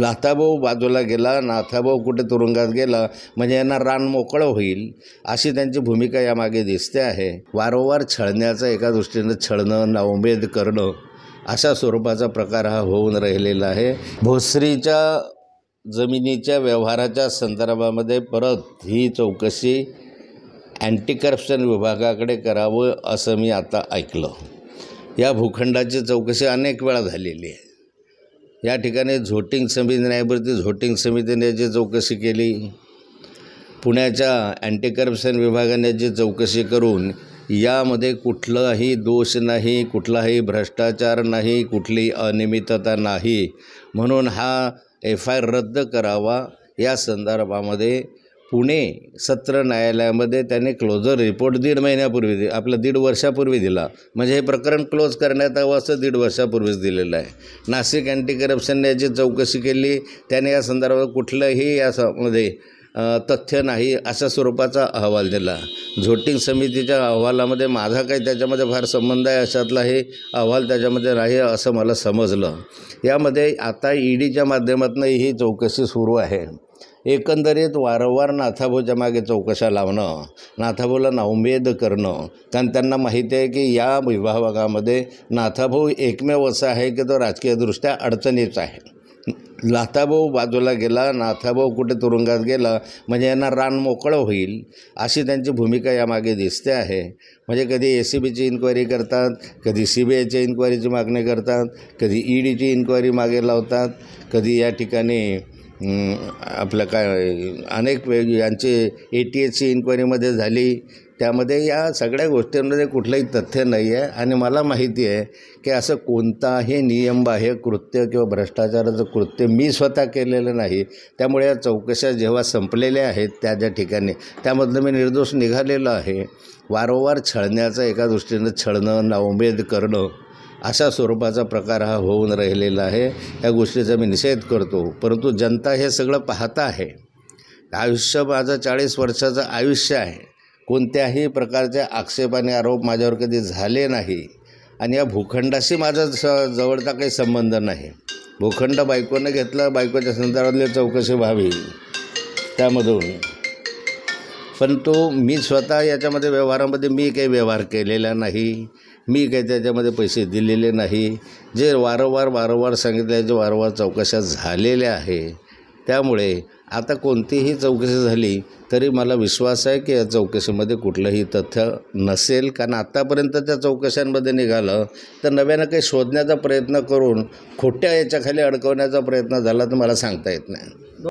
लाथाभाऊ बाजूला गेला नाथाभाऊ कुठे तुरुंगात गेला म्हणजे यांना रान मोकळं होईल अशी त्यांची भूमिका यामागे दिसते आहे वारंवार छळण्याचं एका दृष्टीनं छळणं नवमेद करणं अशा स्वरूपाचा प्रकार हा होऊन राहिलेला आहे भोसरीच्या जमिनीच्या व्यवहाराच्या संदर्भामध्ये परत ही चौकशी अँटी करप्शन विभागाकडे करावं असं मी आता ऐकलं या भूखंडाची चौकशी अनेक वेळा झालेली आहे या ठिकाणी झोटिंग समिती न्यायमूर्ती झोटिंग समितीने याची चौकशी केली पुण्याच्या अँटी करप्शन विभागाने जी चौकशी करून यामध्ये कुठलाही दोष नाही कुठलाही भ्रष्टाचार नाही कुठली अनियमितता नाही म्हणून हा एफ आय रद्द करावा या संदर्भामध्ये पुणे सत्र न्यायालयामध्ये त्याने क्लोजर रिपोर्ट दीड महिन्यापूर्वी आपला दीड वर्षापूर्वी दिला म्हणजे हे प्रकरण क्लोज करण्यात यावं असं दीड वर्षापूर्वीच दिलेलं आहे नाशिक अँटी करप्शन याची चौकशी केली त्याने या संदर्भात कुठलंही यामध्ये तथ्य नाही अशा स्वरूपाचा अहवाल दिला झोटिंग समितीच्या अहवालामध्ये माझा काही त्याच्यामध्ये फार संबंध आहे अशातला हे अहवाल त्याच्यामध्ये नाही असं मला समजलं यामध्ये आता ईडीच्या e माध्यमातून ही चौकशी सुरू आहे एकंदरीत वारंवार नाथाभाऊच्या मागे चौकशा लावणं नाथाभाऊला नाउमेद करणं कारण त्यांना माहिती आहे की या विभागामध्ये नाथाभाऊ एकमेव असा आहे की तो राजकीयदृष्ट्या अडचणीच आहे नाथाभाऊ बाजूला गेला नाथाभाऊ कुठे तुरुंगात गेला म्हणजे यांना रान मोकळं होईल अशी त्यांची भूमिका यामागे दिसते आहे म्हणजे कधी ए सी बीची इन्क्वायरी करतात कधी सी बी आयच्या इन्क्वायरीची मागणी करतात कधी ई डीची इन्क्वायरी मागे लावतात कधी या ठिकाणी आपलं काय अनेक यांची ए टी सी इन्क्वायरीमध्ये झाली त्यामध्ये या सगळ्या गोष्टींमध्ये कुठलंही तथ्य नाही आहे आणि मला माहिती आहे की असं कोणताही नियमबाह्य कृत्य किंवा भ्रष्टाचाराचं कृत्य मी स्वतः केलेलं नाही त्यामुळे या चौकशा जेव्हा संपलेल्या आहेत त्या ज्या ठिकाणी त्यामधलं मी निर्दोष निघालेलो आहे वारंवार छळण्याचं एका दृष्टीनं छळणं नाउमेद करणं अशा स्वरूपाचा प्रकार हा होऊन राहिलेला आहे या गोष्टीचा मी निषेध करतो परंतु जनता हे सगळं पाहत आहे आयुष्य माझं चाळीस वर्षाचं आयुष्य आहे कोणत्याही प्रकारचे आक्षेप आणि आरोप माझ्यावर कधी झाले नाही आणि या भूखंडाशी माझा स जवळचा काही संबंध नाही भूखंड बायकोनं घेतला बायकोच्या संदर्भातली चौकशी व्हावी त्यामधून पण तो मी स्वतः याच्यामध्ये व्यवहारामध्ये मी काही व्यवहार केलेला नाही मी काही त्याच्यामध्ये पैसे दिलेले नाही जे वारंवार वारंवार सांगितले जे वारंवार चौकशा झालेल्या आहे त्यामुळे आता कोणतीही चौकशी झाली तरी मला विश्वास आहे की या चौकशीमध्ये कुठलंही तथ्य नसेल कारण आत्तापर्यंत त्या चौकशांमध्ये निघालं तर नव्यानं काही शोधण्याचा प्रयत्न करून खोट्या याच्याखाली अडकवण्याचा प्रयत्न झाला तर मला सांगता येत नाही